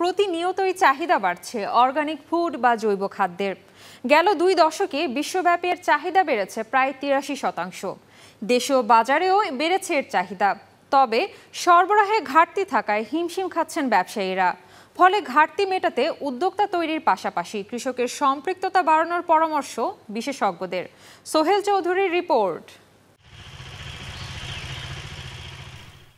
প্রতিনিয়তই চাহিদা বাড়ছে অর্গানিক ফুড বা জৈব খাদ্যের গেল দুই দশকে বিশ্বব্যাপী এর চাহিদা বেড়েছে প্রায় তিরাশি শতাংশ দেশীয় বাজারেও বেড়েছে এর চাহিদা তবে সরবরাহে ঘাটতি থাকায় হিমশিম খাচ্ছেন ব্যবসায়ীরা ফলে ঘাটতি মেটাতে উদ্যোক্তা তৈরির পাশাপাশি কৃষকের সম্পৃক্ততা বাড়ানোর পরামর্শ বিশেষজ্ঞদের সোহেল চৌধুরীর রিপোর্ট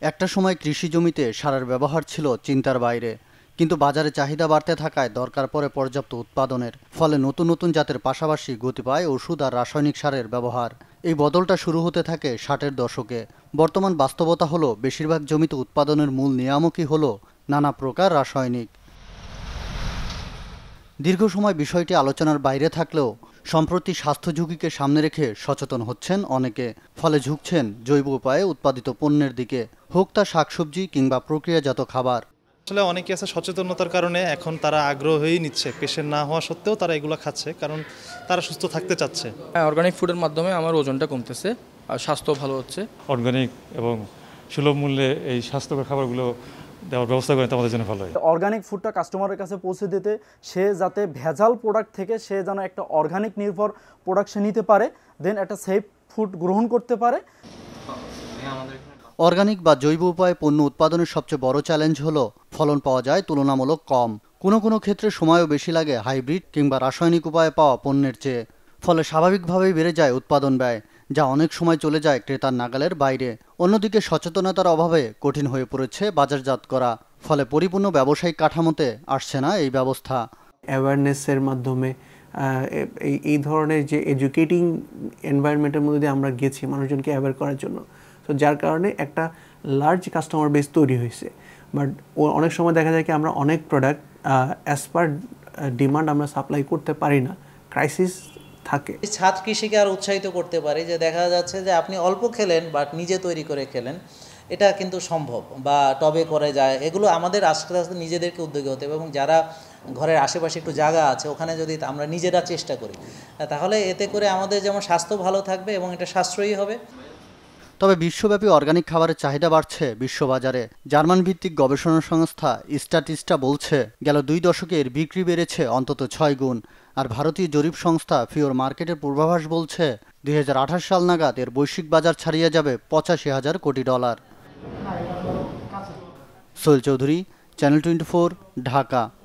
একটা সময় কৃষি জমিতে সারার ব্যবহার ছিল চিন্তার বাইরে কিন্তু বাজারে চাহিদা বাড়তে থাকায় দরকার পড়ে পর্যাপ্ত উৎপাদনের ফলে নতুন নতুন জাতের পাশাপাশি গতি পায় ওষুধ আর রাসায়নিক সারের ব্যবহার এই বদলটা শুরু হতে থাকে ষাটের দশকে বর্তমান বাস্তবতা হলো বেশিরভাগ জমিতে উৎপাদনের মূল নিয়ামকই হলো নানা প্রকার রাসায়নিক দীর্ঘ সময় বিষয়টি আলোচনার বাইরে থাকলেও সম্প্রতি স্বাস্থ্য ঝুঁকিকে সামনে রেখে সচেতন হচ্ছেন অনেকে ফলে ঝুঁকছেন জৈব উপায়ে উৎপাদিত পণ্যের দিকে হোক তা শাকসবজি কিংবা প্রক্রিয়াজাত খাবার আসলে অনেকে আছে সচেতনতার কারণে এখন তারা আগ্রহ হয়েই নিচ্ছে পেশেন্ট না হওয়া সত্ত্বেও তারা এগুলো খাচ্ছে কারণ তারা সুস্থ থাকতে চাচ্ছে হ্যাঁ অর্গানিক ফুডের মাধ্যমে আমার ওজনটা কমতেছে আর স্বাস্থ্য ভালো হচ্ছে অর্গানিক এবং সুলভ মূল্যে এই স্বাস্থ্যকর খাবারগুলো দেওয়ার ব্যবস্থা করে আমাদের জন্য ভালো হয় অর্গানিক ফুডটা কাস্টমারের কাছে পৌঁছে দিতে সে যাতে ভেজাল প্রোডাক্ট থেকে সে যেন একটা অর্গানিক নির্ভর প্রোডাক্ট সে নিতে পারে দেন একটা সেফ ফুড গ্রহণ করতে পারে হ্যাঁ, আমাদের অর্গানিক বা জৈব উপায়ে পণ্য উৎপাদনের সবচেয়ে বড় চ্যালেঞ্জ হলো ফলন পাওয়া যায় তুলনামূলক কম কোনো কোনো ক্ষেত্রে সময়ও বেশি লাগে হাইব্রিড কিংবা রাসায়নিক উপায়ে পাওয়া পণ্যের চেয়ে ফলে স্বাভাবিকভাবেই বেড়ে যায় উৎপাদন ব্যয় যা অনেক সময় চলে যায় ক্রেতার নাগালের বাইরে অন্যদিকে সচেতনতার অভাবে কঠিন হয়ে পড়েছে বাজারজাত করা ফলে পরিপূর্ণ ব্যবসায়িক কাঠামোতে আসছে না এই ব্যবস্থা অ্যাওয়ারনেসের মাধ্যমে এই ধরনের যে এডুকেটিং এনভায়রনমেন্টের মধ্যে দিয়ে আমরা গেছি মানুষজনকে অ্যাওয়ার করার জন্য তো যার কারণে একটা লার্জ কাস্টমার বেস তৈরি হয়েছে বাট অনেক সময় দেখা যায় কি আমরা অনেক প্রোডাক্ট অ্যাজ পার ডিমান্ড আমরা সাপ্লাই করতে পারি না ক্রাইসিস থাকে ছাদ কৃষিকে আর উৎসাহিত করতে পারি যে দেখা যাচ্ছে যে আপনি অল্প খেলেন বাট নিজে তৈরি করে খেলেন এটা কিন্তু সম্ভব বা টবে করে যায় এগুলো আমাদের আস্তে আস্তে নিজেদেরকে উদ্যোগী হতে হবে এবং যারা ঘরের আশেপাশে একটু জায়গা আছে ওখানে যদি আমরা নিজেরা চেষ্টা করি তাহলে এতে করে আমাদের যেমন স্বাস্থ্য ভালো থাকবে এবং এটা সাশ্রয়ী হবে তবে বিশ্বব্যাপী অর্গানিক খাবারের চাহিদা বাড়ছে বিশ্ববাজারে জার্মান ভিত্তিক গবেষণা সংস্থা স্ট্যাটিস্টা বলছে গেল দুই দশকে এর বিক্রি বেড়েছে অন্তত ছয় গুণ আর ভারতীয় জরিপ সংস্থা ফিওর মার্কেটের পূর্বাভাস বলছে দুই সাল নাগাদ এর বৈশ্বিক বাজার ছাড়িয়ে যাবে পঁচাশি হাজার crore dollar Sohel Chowdhury channel twenty Dhaka